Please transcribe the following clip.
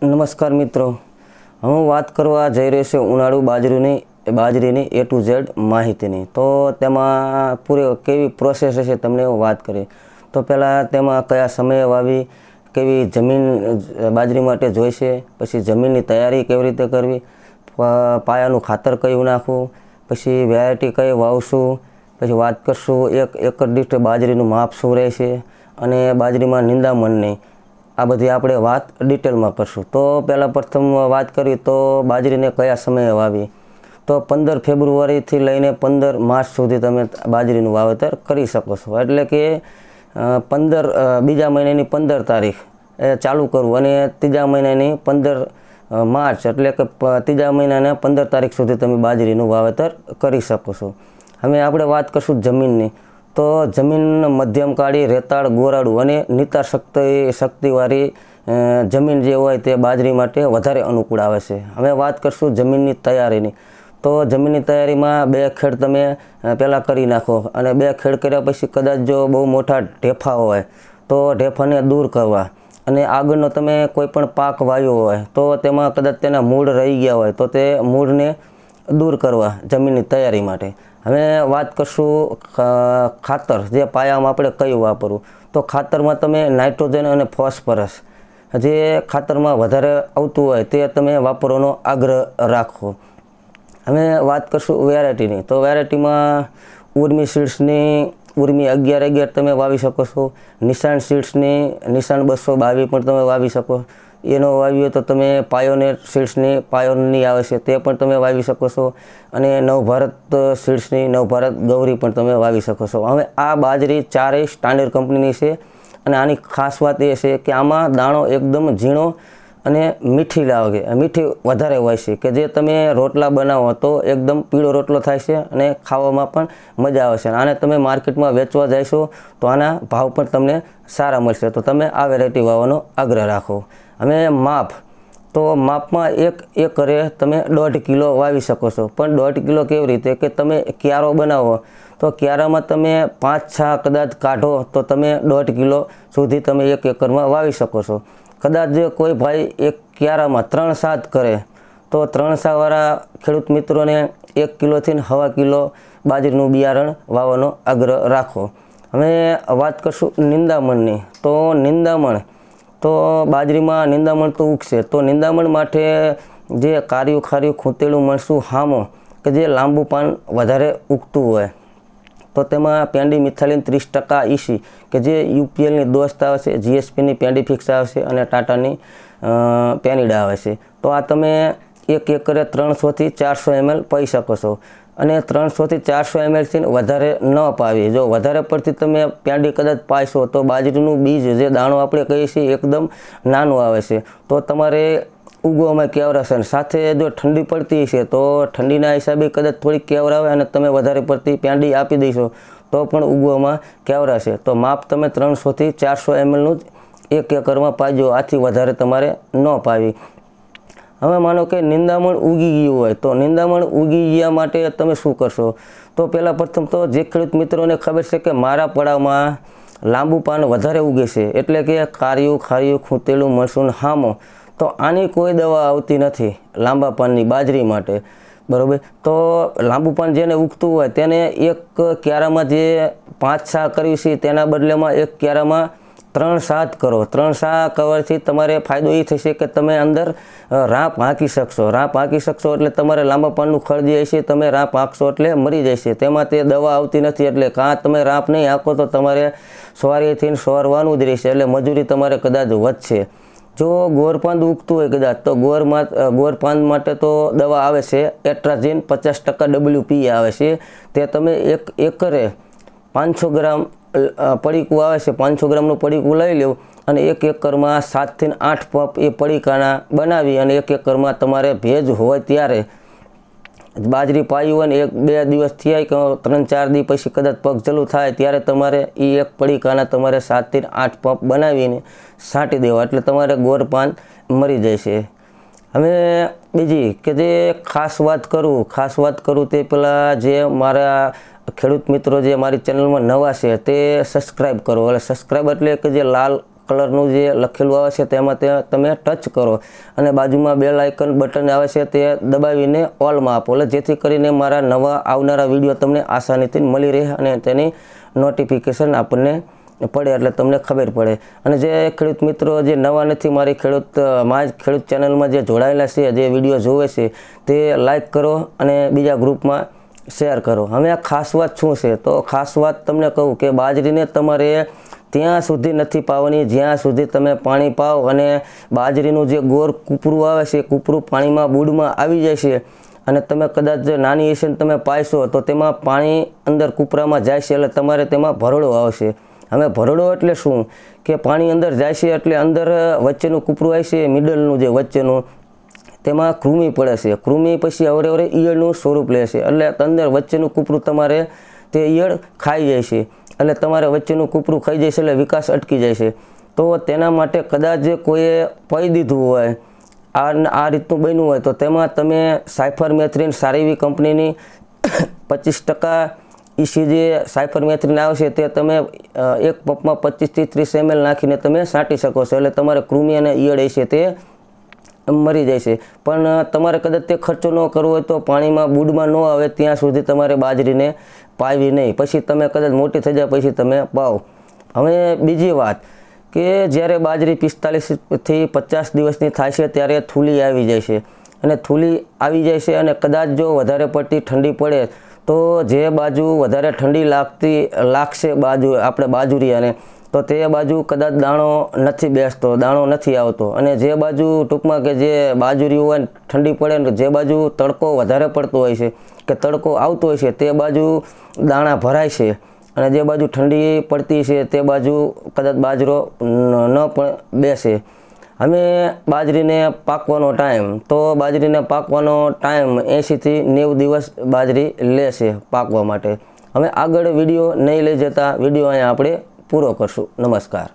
નમસ્કાર મિત્રો હું વાત કરવા જઈ રહ્યો છું ઉનાળુ બાજરીની બાજરીની એ ટુ ઝેડ માહિતીની તો તેમાં પૂરે કેવી પ્રોસેસ હશે તમને હું વાત કરી તો પહેલાં તેમાં કયા સમયે વાવી કેવી જમીન બાજરી માટે જોઈશે પછી જમીનની તૈયારી કેવી રીતે કરવી પાયાનું ખાતર કયું નાખવું પછી વેરાયટી કઈ વાવશું પછી વાત કરશું એક એકર દીઠ બાજરીનું માપ શું રહેશે અને બાજરીમાં નહીં આ બધી આપણે વાત ડિટેલમાં કરશું તો પહેલાં પ્રથમ વાત કરીએ તો બાજરીને કયા સમયે વાવી તો પંદર ફેબ્રુઆરીથી લઈને પંદર માર્ચ સુધી તમે બાજરીનું વાવેતર કરી શકો છો એટલે કે પંદર બીજા મહિનાની પંદર તારીખ એ ચાલુ કરવું અને ત્રીજા મહિનાની પંદર માર્ચ એટલે કે ત્રીજા મહિનાના પંદર તારીખ સુધી તમે બાજરીનું વાવેતર કરી શકો છો હવે આપણે વાત કરશું જમીનની તો જમીન મધ્યમ કાળી રેતાળ ગોરાળું અને નીતાર શક્તિ શક્તિવાળી જમીન જે હોય તે બાજરી માટે વધારે અનુકૂળ આવે છે હવે વાત કરશું જમીનની તૈયારીની તો જમીનની તૈયારીમાં બે ખેડ તમે પહેલાં કરી નાખો અને બે ખેડ કર્યા પછી કદાચ જો બહુ મોટા ઢેફા હોય તો ઢેફાને દૂર કરવા અને આગળનો તમે કોઈ પણ પાક વાવ્યો હોય તો તેમાં કદાચ તેના મૂળ રહી ગયા હોય તો તે મૂળને દૂર કરવા જમીનની તૈયારી માટે હવે વાત કરશું ખાતર જે પાયામાં આપણે કયું વાપરવું તો ખાતરમાં તમે નાઇટ્રોજન અને ફોસ્ફરસ જે ખાતરમાં વધારે આવતું હોય તે તમે વાપરવાનો આગ્રહ રાખો હવે વાત કરશું વેરાયટીની તો વેરાયટીમાં ઉર્મી સીડ્સની ઉર્મી અગિયાર અગિયાર તમે વાવી શકો છો નિશાન સીડ્સની નિશાન બસો બાવી પણ તમે વાવી શકો એનો વાવ્યો તો તમે પાયોનેર સીડ્સની પાયોનની આવે છે તે પણ તમે વાવી શકો છો અને નવભારત સીડ્સની નવભારત ગૌરી પણ તમે વાવી શકો છો હવે આ બાજરી ચારેય સ્ટાન્ડર્ડ કંપનીની છે અને આની ખાસ વાત એ છે કે આમાં દાણો એકદમ ઝીણો અને મીઠી લાગે મીઠી વધારે હોય છે કે જે તમે રોટલા બનાવો તો એકદમ પીળો રોટલો થાય છે અને ખાવામાં પણ મજા આવે છે આને તમે માર્કેટમાં વેચવા જઈશો તો આના ભાવ પણ તમને સારા મળશે તો તમે આ વેરાયટી વાવવાનો આગ્રહ રાખો અમે માપ તો માપમાં એક એકરે તમે દોઢ કિલો વાવી શકો છો પણ દોઢ કિલો કેવી રીતે કે તમે ક્યારો બનાવો તો ક્યારામાં તમે પાંચ છ કદાચ કાઢો તો તમે દોઢ કિલો સુધી તમે એક એકરમાં વાવી શકો છો કદાચ જો કોઈ ભાઈ એક ક્યારામાં ત્રણ સાત કરે તો ત્રણ સાવાળા ખેડૂત મિત્રોને એક કિલોથી હવા કિલો બાજરીનું બિયારણ વાવવાનો આગ્રહ રાખો અમે વાત કરશું નિંદામણની તો નિંદામણ તો બાજરીમાં નિંદામણ તો ઉગશે તો નિંદામણ માટે જે કાર્યું ખાર્યું ખૂંતેલું મણસું હામો કે જે લાંબુ પાન વધારે ઉગતું હોય તો તેમાં પેન્ડી મિથાલિન ત્રીસ ટકા ઈસી કે જે યુપીએલની દોસ્ત આવશે જીએસપીની પેન્ડી ફિક્સ આવશે અને ટાટાની પેનિડા આવે છે તો આ તમે એક એકરે ત્રણસોથી ચારસો એમએલ પી શકો છો અને ત્રણસોથી ચારસો એમએલથી વધારે ન અપાવી જો વધારે પડતી તમે પ્યાંડી કદાચ પાશો તો બાજરીનું બીજ જે દાણો આપણે કહીએ છીએ એકદમ નાનું આવે છે તો તમારે ઉગવામાં કેવરાશે અને સાથે જો ઠંડી પડતી હશે તો ઠંડીના હિસાબે કદાચ થોડીક કેવરાવે અને તમે વધારે પડતી પ્યાંડી આપી દઈશો તો પણ ઉગવામાં કેવરાશે તો માપ તમે ત્રણસોથી ચારસો એમએલનું જ એક એકરમાં પાજો આથી વધારે તમારે ન પાવી હવે માનો કે નિંદામણ ઉગી ગયું હોય તો નિંદામણ ઉગી ગયા માટે તમે શું કરશો તો પહેલાં પ્રથમ તો જે ખેડૂત મિત્રોને ખબર છે કે મારા પડાવમાં લાંબુ પાન વધારે ઉગે છે એટલે કે કારિયું ખાર્યું ખૂંતેલું મરસૂન હામો તો આની કોઈ દવા આવતી નથી લાંબા પાનની બાજરી માટે બરાબર તો લાંબુ પાન જેને ઉગતું હોય તેને એક ક્યારામાં જે પાંચ છા કરવી છે તેના બદલેમાં એક ક્યારામાં ત્રણ સાત કરો ત્રણ સા કવરથી તમારે ફાયદો એ થશે કે તમે અંદર રાપ હાંકી શકશો રાપ હાંકી શકશો એટલે તમારે લાંબા પાનનું જે હશે તમે રાપ હાંકશો એટલે મરી જશે તેમાં તે દવા આવતી નથી એટલે કાં તમે રાપ નહીં હાંકો તો તમારે સવારીથી સવારવાનું જ રહેશે એટલે મજૂરી તમારે કદાચ વધશે જો ગોરપાંદ ઉગતું હોય કદાચ તો ગોરમાં ગોરપાંદ માટે તો દવા આવે છે એટ્રાઝીન પચાસ ટકા પી આવે છે તે તમે એક એકરે પાંચસો ગ્રામ પડીકું આવે છે પાંચસો ગ્રામનું પડીકું લઈ લેવું અને એક એકરમાં સાતથી આઠ પંપ એ પડીકાના બનાવી અને એક એકરમાં તમારે ભેજ હોય ત્યારે બાજરી પાઈ હોય ને એક બે દિવસ થયા કે ત્રણ ચાર દિવસ પછી કદાચ પગ ચાલુ થાય ત્યારે તમારે એ એક પડીકાના તમારે સાતથી આઠ પંપ બનાવીને છાંટી દેવા એટલે તમારે ગોરપાન મરી જશે હવે બીજી કે જે ખાસ વાત કરું ખાસ વાત કરું તે પહેલાં જે મારા ખેડૂત મિત્રો જે મારી ચેનલમાં નવા છે તે સબસ્ક્રાઈબ કરો એટલે સબસ્ક્રાઈબ એટલે કે જે લાલ કલરનું જે લખેલું આવે છે તેમાં તે તમે ટચ કરો અને બાજુમાં બે લાઇકન બટન આવે છે તે દબાવીને ઓલમાં આપો એટલે જેથી કરીને મારા નવા આવનારા વિડીયો તમને આસાનીથી મળી રહે અને તેની નોટિફિકેશન આપણને પડે એટલે તમને ખબર પડે અને જે ખેડૂત મિત્રો જે નવા નથી મારી ખેડૂત માં ખેડૂત ચેનલમાં જે જોડાયેલા છે જે વિડીયો જોવે છે તે લાઈક કરો અને બીજા ગ્રુપમાં શેર કરો હવે આ ખાસ વાત શું છે તો ખાસ વાત તમને કહું કે બાજરીને તમારે ત્યાં સુધી નથી પાવાની જ્યાં સુધી તમે પાણી પાવ અને બાજરીનું જે ગોર કૂપરું આવે છે કૂપરું પાણીમાં બૂડમાં આવી જાય છે અને તમે કદાચ નાની એશિયન તમે પાયશો તો તેમાં પાણી અંદર કૂપરામાં જાય છે એટલે તમારે તેમાં ભરડો આવશે હવે ભરડો એટલે શું કે પાણી અંદર જાય છે એટલે અંદર વચ્ચેનું કૂપરું આવે છે મિડલનું જે વચ્ચેનું તેમાં કૃમિ પડે છે કૃમિ પછી અવરે અવરે ઈયળનું સ્વરૂપ લે છે એટલે અંદર વચ્ચેનું કૂપરું તમારે તે ઈયળ ખાઈ જાય છે એટલે તમારે વચ્ચેનું કૂપરું ખાઈ જાય છે એટલે વિકાસ અટકી જાય છે તો તેના માટે કદાચ કોઈએ પઈ દીધું હોય આ આ રીતનું બન્યું હોય તો તેમાં તમે સાયફર મેથરીન સારી એવી કંપનીની પચીસ ટકા ઈસી જે સાયફર મેથરીન આવે છે તે તમે એક પપમાં પચીસથી ત્રીસ એમએલ નાખીને તમે છાંટી શકો છો એટલે તમારે કૃમિ અને ઈયળ છે તે મરી જાય છે પણ તમારે કદાચ તે ખર્ચો ન કરવો હોય તો પાણીમાં બૂડમાં ન આવે ત્યાં સુધી તમારે બાજરીને પાવી નહીં પછી તમે કદાચ મોટી થઈ જાય પછી તમે પાવ હવે બીજી વાત કે જ્યારે બાજરી પિસ્તાલીસથી પચાસ દિવસની થાય છે ત્યારે થૂલી આવી જાય છે અને થૂલી આવી જાય છે અને કદાચ જો વધારે પડતી ઠંડી પડે તો જે બાજુ વધારે ઠંડી લાગતી લાગશે બાજુ આપણે બાજુરી અને તો તે બાજુ કદાચ દાણો નથી બેસતો દાણો નથી આવતો અને જે બાજુ ટૂંકમાં કે જે બાજુરી હોય ઠંડી પડે ને જે બાજુ તડકો વધારે પડતો હોય છે કે તડકો આવતો હોય છે તે બાજુ દાણા ભરાય છે અને જે બાજુ ઠંડી પડતી છે તે બાજુ કદાચ બાજરો ન પણ બેસે અમે બાજરીને પાકવાનો ટાઈમ તો બાજરીને પાકવાનો ટાઈમ એંશીથી નેવું દિવસ બાજરી લેશે પાકવા માટે અમે આગળ વિડીયો નહીં લઈ જતા વિડીયો અહીંયા આપણે પૂરો કરશું નમસ્કાર